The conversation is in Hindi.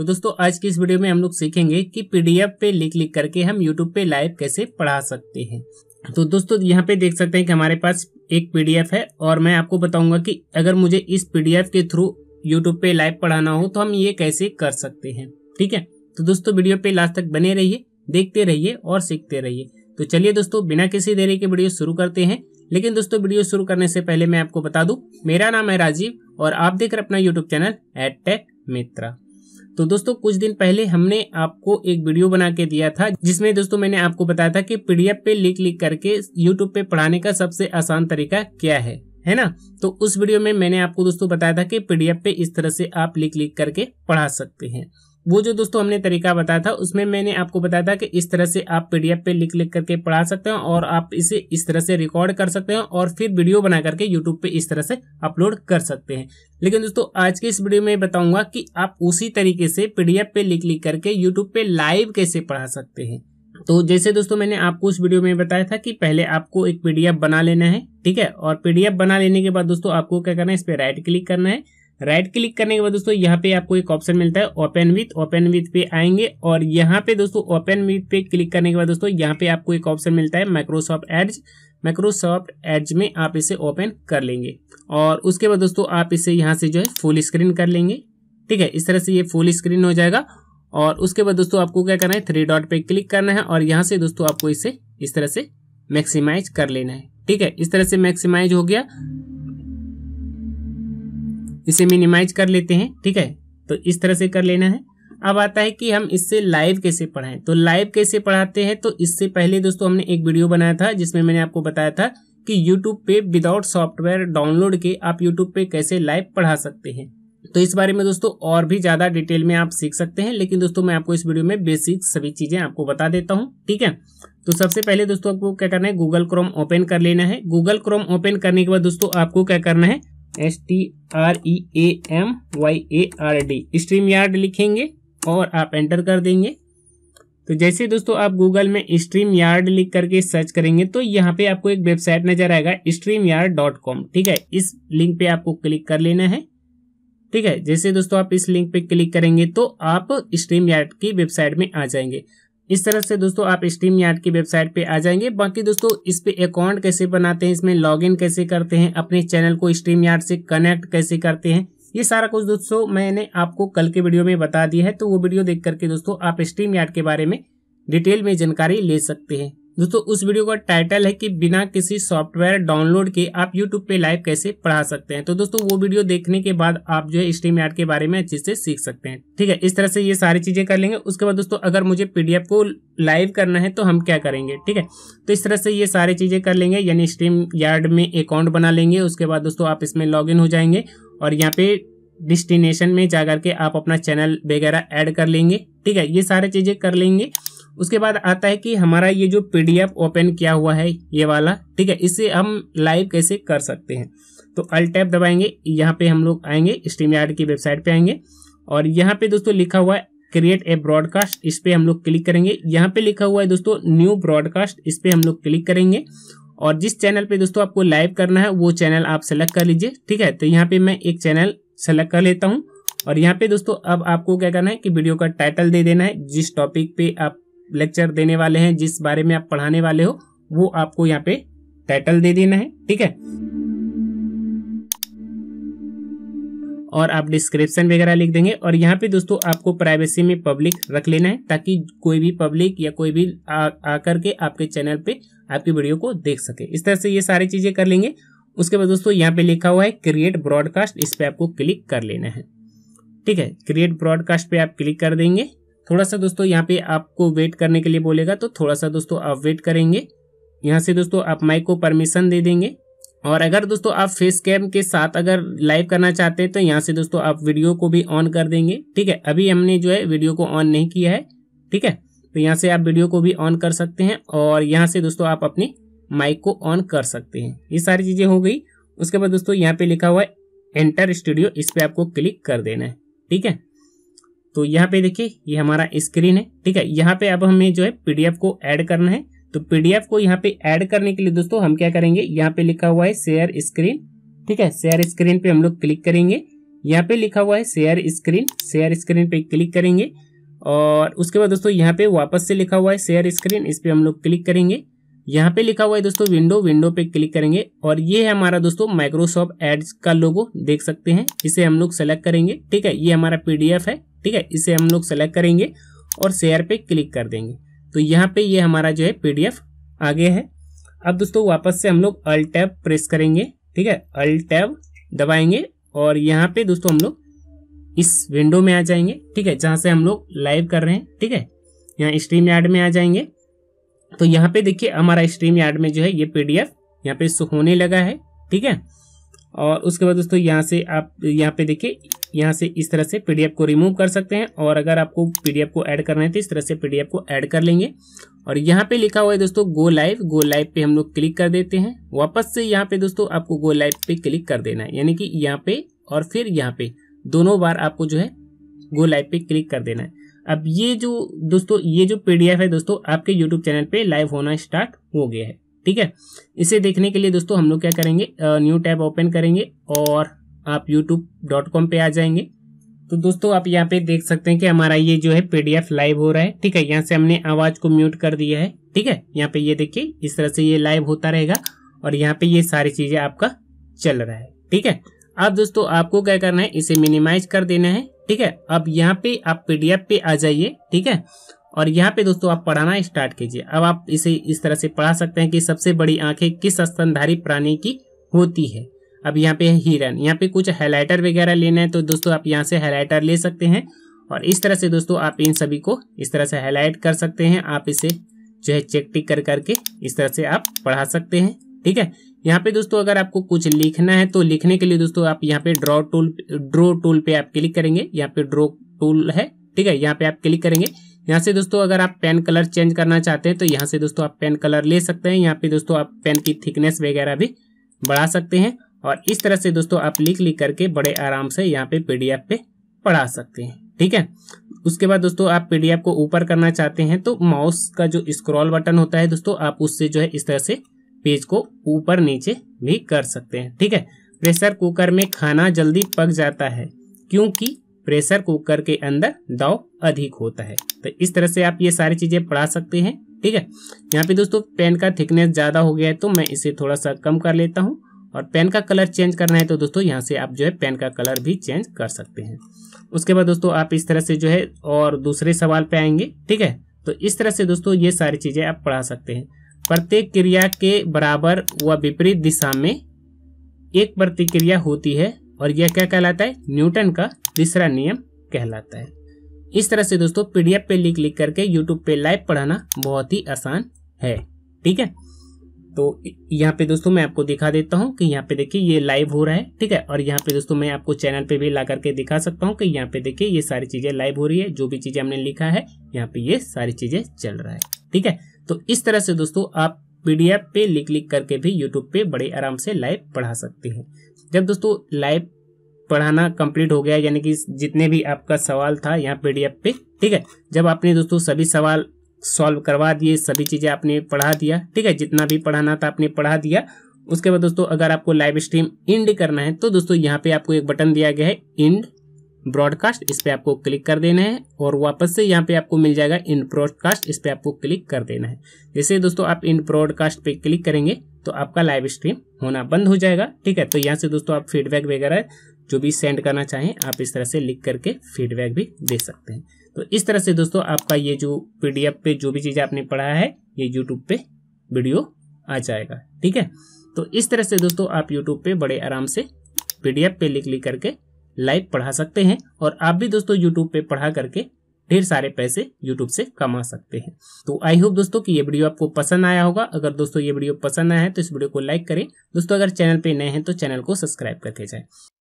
तो दोस्तों आज के इस वीडियो में हम लोग सीखेंगे कि पीडीएफ पे लिख लिख करके हम यूट्यूब पे लाइव कैसे पढ़ा सकते हैं तो दोस्तों यहाँ पे देख सकते हैं कि हमारे पास एक पीडीएफ है और मैं आपको बताऊंगा कि अगर मुझे इस पीडीएफ के थ्रू यूट्यूब पे लाइव पढ़ाना हो तो हम ये कैसे कर सकते हैं ठीक है तो दोस्तों वीडियो पे लास्ट तक बने रहिए देखते रहिए और सीखते रहिए तो चलिए दोस्तों बिना किसी देरी के वीडियो शुरू करते हैं लेकिन दोस्तों वीडियो शुरू करने से पहले मैं आपको बता दूं मेरा नाम है राजीव और आप देख रहे अपना YouTube channel at tech Mitra तो दोस्तों कुछ दिन पहले हमने आपको एक वीडियो बना के दिया था जिसमें दोस्तों मैंने आपको बताया था कि पीडीएफ पे लिख लिख करके यूट्यूब पे पढ़ाने का सबसे आसान तरीका क्या है है ना तो उस वीडियो में मैंने आपको दोस्तों बताया था कि पीडीएफ पे इस तरह से आप लिख लिख करके पढ़ा सकते हैं वो जो दोस्तों हमने तरीका बताया था उसमें मैंने आपको बताया था कि इस तरह से आप पीडीएफ पे लिख लिख करके पढ़ा सकते हैं और आप इसे इस तरह से रिकॉर्ड कर सकते हो और फिर वीडियो बना करके यूट्यूब पे इस तरह से अपलोड कर सकते हैं लेकिन दोस्तों आज के इस वीडियो में बताऊंगा कि आप उसी तरीके से पीडीएफ पे लिख लिख करके यूट्यूब पे लाइव कैसे पढ़ा सकते हैं तो जैसे दोस्तों मैंने आपको उस वीडियो में बताया था कि पहले आपको एक पीडीएफ बना लेना है ठीक है और पीडीएफ बना लेने के बाद दोस्तों आपको क्या करना है इस पर राइट क्लिक करना है राइट क्लिक करने के बाद दोस्तों यहाँ पे आपको एक ऑप्शन मिलता है ओपन विथ ओपन विथ पे आएंगे और यहाँ पे दोस्तों ओपन विथ पे क्लिक करने के बाद दोस्तों यहाँ पे आपको एक ऑप्शन मिलता है माइक्रोसॉफ्ट एड्स माइक्रोसॉफ्ट एज में आप इसे ओपन कर लेंगे और उसके बाद दोस्तों आप इसे यहाँ से जो है फुल स्क्रीन कर लेंगे ठीक है इस तरह से ये फुल स्क्रीन हो जाएगा और उसके बाद दोस्तों आपको क्या करना है थ्री डॉट पे क्लिक करना है और यहाँ से दोस्तों आपको इसे इस तरह से मैक्सिमाइज कर लेना है ठीक है इस तरह से मैक्सिमाइज हो गया इसे मिनिमाइज कर लेते हैं ठीक है तो इस तरह से कर लेना है अब आता है कि हम इससे लाइव कैसे पढ़ाएं तो लाइव कैसे पढ़ाते हैं तो इससे पहले दोस्तों हमने एक वीडियो बनाया था जिसमें मैंने आपको बताया था कि यूट्यूब पे विदाउट सॉफ्टवेयर डाउनलोड के आप यूट्यूब पे कैसे लाइव पढ़ा सकते हैं तो इस बारे में दोस्तों और भी ज़्यादा डिटेल में आप सीख सकते हैं लेकिन दोस्तों मैं आपको इस वीडियो में बेसिक सभी चीज़ें आपको बता देता हूं ठीक है तो सबसे पहले दोस्तों आपको क्या करना है गूगल क्रोम ओपन कर लेना है गूगल क्रोम ओपन करने के बाद दोस्तों आपको क्या करना है S T R E A M Y A R D StreamYard लिखेंगे और आप एंटर कर देंगे तो जैसे दोस्तों आप गूगल में स्ट्रीम यार्ड लिख करके सर्च करेंगे तो यहाँ पे आपको एक वेबसाइट नजर आएगा स्ट्रीम यार्ड डॉट कॉम ठीक है इस लिंक पे आपको क्लिक कर लेना है ठीक है जैसे दोस्तों आप इस लिंक पे क्लिक करेंगे तो आप स्ट्रीम यार्ड की वेबसाइट में आ जाएंगे इस तरह से दोस्तों आप स्टीम यार्ड की वेबसाइट पे आ जाएंगे बाकी दोस्तों इस पे अकाउंट कैसे बनाते हैं इसमें लॉगिन कैसे करते हैं अपने चैनल को स्टीम यार्ड से कनेक्ट कैसे करते हैं ये सारा कुछ दोस्तों मैंने आपको कल के वीडियो में बता दिया है तो वो वीडियो देख करके दोस्तों आप स्टीम यार्ड के बारे में डिटेल में जानकारी ले सकते हैं दोस्तों उस वीडियो का टाइटल है कि बिना किसी सॉफ्टवेयर डाउनलोड के आप यूट्यूब पे लाइव कैसे पढ़ा सकते हैं तो दोस्तों वो वीडियो देखने के बाद आप जो है स्ट्रीम यार्ड के बारे में अच्छे से सीख सकते हैं ठीक है इस तरह से ये सारी चीजें कर लेंगे उसके बाद दोस्तों अगर मुझे पीडीएफ को लाइव करना है तो हम क्या करेंगे ठीक है तो इस तरह से ये सारी चीजें कर लेंगे यानी स्ट्रीम यार्ड में अकाउंट बना लेंगे उसके बाद दोस्तों आप इसमें लॉग हो जाएंगे और यहाँ पे डिस्टिनेशन में जा करके आप अपना चैनल वगैरह ऐड कर लेंगे ठीक है ये सारी चीज़ें कर लेंगे उसके बाद आता है कि हमारा ये जो पीडीएफ ओपन किया हुआ है ये वाला ठीक है इसे हम लाइव कैसे कर सकते हैं तो अल टैप दबाएंगे यहाँ पे हम लोग आएंगे स्ट्रीम यार्ड की वेबसाइट पे आएंगे और यहाँ पे दोस्तों लिखा हुआ है क्रिएट ए ब्रॉडकास्ट इस पर हम लोग क्लिक करेंगे यहाँ पे लिखा हुआ है दोस्तों न्यू ब्रॉडकास्ट इस पर हम लोग क्लिक करेंगे और जिस चैनल पे दोस्तों आपको लाइव करना है वो चैनल आप सेलेक्ट कर लीजिए ठीक है तो यहाँ पे मैं एक चैनल सेलेक्ट कर लेता हूँ और यहाँ पे दोस्तों अब आपको क्या करना है कि वीडियो का टाइटल दे देना है जिस टॉपिक पे आप लेक्चर देने वाले हैं जिस बारे में आप पढ़ाने वाले हो वो आपको यहाँ पे टाइटल दे देना है ठीक है और आप डिस्क्रिप्शन वगैरह लिख देंगे और यहाँ पे दोस्तों आपको प्राइवेसी में पब्लिक रख लेना है ताकि कोई भी पब्लिक या कोई भी आकर के आपके चैनल पे आपकी वीडियो को देख सके इस तरह से ये सारी चीज़ें कर लेंगे उसके बाद दोस्तों यहाँ पे लिखा हुआ है क्रिएट ब्रॉडकास्ट इस पर आपको क्लिक कर लेना है ठीक है क्रिएट ब्रॉडकास्ट पे आप क्लिक कर देंगे थोड़ा सा दोस्तों यहाँ पे आपको वेट करने के लिए बोलेगा तो थोड़ा सा दोस्तों आप वेट करेंगे यहाँ से दोस्तों आप माइक को परमिशन दे देंगे और अगर दोस्तों आप फेस कैम के साथ अगर लाइव करना चाहते हैं तो यहाँ से दोस्तों आप वीडियो को भी ऑन कर देंगे ठीक है अभी हमने जो है वीडियो को ऑन नहीं किया है ठीक है तो यहाँ से आप वीडियो को भी ऑन कर सकते हैं और यहाँ से दोस्तों आप अपनी माइक को ऑन कर सकते हैं ये सारी चीज़ें हो गई उसके बाद दोस्तों यहाँ पे लिखा हुआ है एंटर स्टूडियो इस पर आपको क्लिक कर देना है ठीक है तो यहाँ पे देखिए ये हमारा स्क्रीन है ठीक है यहाँ पे अब हमें जो है पीडीएफ को ऐड करना है तो पीडीएफ को यहाँ पे ऐड करने के लिए दोस्तों हम क्या करेंगे यहाँ पे लिखा हुआ है शेयर स्क्रीन ठीक है शेयर स्क्रीन पे हम लोग क्लिक करेंगे यहाँ पे लिखा हुआ है शेयर स्क्रीन शेयर स्क्रीन पे क्लिक करेंगे और उसके बाद दोस्तों यहाँ पे वापस से लिखा हुआ है शेयर स्क्रीन इस पर हम लोग क्लिक करेंगे यहाँ पे लिखा हुआ है दोस्तों विंडो विंडो पे क्लिक करेंगे और ये है हमारा दोस्तों माइक्रोसॉफ्ट एड्स का लोगो देख सकते हैं इसे हम लोग सेलेक्ट करेंगे ठीक है ये हमारा पीडीएफ है ठीक है इसे हम लोग सेलेक्ट करेंगे और शेयर पे क्लिक कर देंगे तो यहाँ पे ये हमारा जो है पीडीएफ आगे है अब दोस्तों वापस से हम लोग अल टैब प्रेस करेंगे ठीक है अल टैब दबाएंगे और यहाँ पे दोस्तों हम लोग इस विंडो में आ जाएंगे ठीक है जहाँ से हम लोग लाइव कर रहे हैं ठीक है यहाँ स्ट्रीम यार्ड में आ जाएंगे तो यहाँ पे देखिए हमारा स्ट्रीम यार्ड में जो है ये पी डी एफ यहाँ पे होने लगा है ठीक है और उसके बाद दोस्तों यहाँ से आप यहाँ पे देखिए यहाँ से इस तरह से पीडीएफ को रिमूव कर सकते हैं और अगर आपको पीडीएफ को ऐड करना है तो इस तरह से पीडीएफ को ऐड कर लेंगे और यहाँ पे लिखा हुआ है दोस्तों गो लाइव गो लाइव पे हम लोग क्लिक कर देते हैं वापस से यहाँ पे दोस्तों आपको गो लाइव पे क्लिक कर देना है यानी कि यहाँ पे और फिर यहाँ पे दोनों बार आपको जो है गो लाइव पे क्लिक कर देना है अब ये जो दोस्तों ये जो पीडीएफ है दोस्तों आपके यूट्यूब चैनल पे लाइव होना स्टार्ट हो गया है ठीक है इसे देखने के लिए दोस्तों हम लोग क्या करेंगे न्यू टैब ओपन करेंगे और आप यूट्यूब पे आ जाएंगे तो दोस्तों आप यहाँ पे देख सकते हैं कि हमारा ये जो है पीडीएफ लाइव हो रहा है ठीक है यहाँ से हमने आवाज को म्यूट कर दिया है ठीक है यहाँ पे ये देखिए इस तरह से ये लाइव होता रहेगा और यहाँ पे ये सारी चीजें आपका चल रहा है ठीक है अब दोस्तों आपको क्या करना है इसे मिनिमाइज कर देना है ठीक है अब यहाँ पे आप पीडीएफ पे आ जाइए ठीक है और यहाँ पे दोस्तों आप पढ़ाना स्टार्ट कीजिए अब आप इसे इस तरह से पढ़ा सकते हैं कि सबसे बड़ी आंखें किस स्तनधारी प्राणी की होती है अब यहाँ पे है हिरन यहाँ पे कुछ हाईलाइटर वगैरह लेना है तो दोस्तों आप यहाँ से हाईलाइटर ले सकते हैं और इस तरह से दोस्तों आप इन सभी को इस तरह से हाईलाइट कर सकते हैं आप इसे जो है चेक टिक कर करके इस तरह से आप पढ़ा सकते हैं ठीक है यहाँ पे दोस्तों अगर आपको कुछ लिखना है तो लिखने के लिए दोस्तों आप यहाँ पे ड्रॉ टूल ड्रो टूल पे आप क्लिक करेंगे यहाँ पे ड्रो टूल है ठीक है यहाँ पे आप क्लिक करेंगे यहाँ से दोस्तों अगर आप पेन कलर चेंज करना चाहते हैं तो यहाँ से दोस्तों आप पेन कलर ले सकते हैं यहाँ पे दोस्तों आप पेन की थिकनेस वगैरह भी बढ़ा सकते हैं और इस तरह से दोस्तों आप लिख लिख करके बड़े आराम से यहाँ पे पीडीएफ पे पढ़ा सकते हैं ठीक है उसके बाद दोस्तों आप पीडीएफ को ऊपर करना चाहते हैं तो माउस का जो स्क्रॉल बटन होता है दोस्तों आप उससे जो है इस तरह से पेज को ऊपर नीचे भी कर सकते हैं ठीक है प्रेशर कुकर में खाना जल्दी पक जाता है क्योंकि प्रेशर कुकर के अंदर दाव अधिक होता है तो इस तरह से आप ये सारी चीज़ें पढ़ा सकते हैं ठीक है यहाँ पे दोस्तों पेन का थिकनेस ज़्यादा हो गया है तो मैं इसे थोड़ा सा कम कर लेता हूँ और पेन का कलर चेंज करना है तो दोस्तों यहाँ से आप जो है पेन का कलर भी चेंज कर सकते हैं उसके बाद दोस्तों आप इस तरह से जो है और दूसरे सवाल पे आएंगे ठीक है तो इस तरह से दोस्तों ये सारी चीज़ें आप पढ़ा सकते हैं प्रत्येक क्रिया के बराबर व विपरीत दिशा में एक प्रतिक्रिया होती है और यह क्या कहलाता है न्यूटन का तीसरा नियम कहलाता है इस तरह से दोस्तों पीडीएफ पे लिख लिख करके यूट्यूब पे लाइव पढ़ाना बहुत ही आसान है ठीक है तो यहाँ पे दोस्तों मैं आपको दिखा देता हूँ कि यहाँ पे देखिए ये लाइव हो रहा है ठीक है और यहाँ पे दोस्तों मैं आपको चैनल पे भी ला करके दिखा सकता हूँ कि यहाँ पे देखिए ये सारी चीज़ें लाइव हो रही है जो भी चीज़ें हमने लिखा है यहाँ पे ये सारी चीज़ें चल रहा है ठीक है तो इस तरह से दोस्तों आप पीडीएफ पे लिख लिख करके भी यूट्यूब पे बड़े आराम से लाइव पढ़ा सकते हैं जब दोस्तों लाइव पढ़ाना कंप्लीट हो गया यानी कि जितने भी आपका सवाल था यहाँ पीडीएफ पे ठीक है जब आपने दोस्तों सभी सवाल सॉल्व करवा दिए सभी चीज़ें आपने पढ़ा दिया ठीक है जितना भी पढ़ाना था आपने पढ़ा दिया उसके बाद दोस्तों अगर आपको लाइव स्ट्रीम इंड करना है तो दोस्तों यहाँ पे आपको एक बटन दिया गया है इंड ब्रॉडकास्ट इस पर आपको क्लिक कर देना है और वापस से यहाँ पे आपको मिल जाएगा इन ब्रॉडकास्ट इस पर आपको क्लिक कर देना है जैसे दोस्तों आप इन ब्रॉडकास्ट पे क्लिक करेंगे तो आपका लाइव स्ट्रीम होना बंद हो जाएगा ठीक है तो यहाँ से दोस्तों आप फीडबैक वगैरह जो भी सेंड करना चाहें आप इस तरह से लिख करके फीडबैक भी दे सकते हैं तो इस तरह से दोस्तों आपका ये जो पी पे जो भी चीज़ आपने पढ़ा है ये यूट्यूब पे वीडियो आ जाएगा ठीक है तो इस तरह से दोस्तों आप यूट्यूब पे बड़े आराम से पी पे लिख लिख करके लाइव पढ़ा सकते हैं और आप भी दोस्तों यूट्यूब पे पढ़ा करके ढेर सारे पैसे यूट्यूब से कमा सकते हैं तो आई होप दोस्तों कि ये वीडियो आपको पसंद आया होगा अगर दोस्तों ये वीडियो पसंद आया है तो इस वीडियो को लाइक करें दोस्तों अगर चैनल पे नए हैं तो चैनल को सब्सक्राइब करके जाएं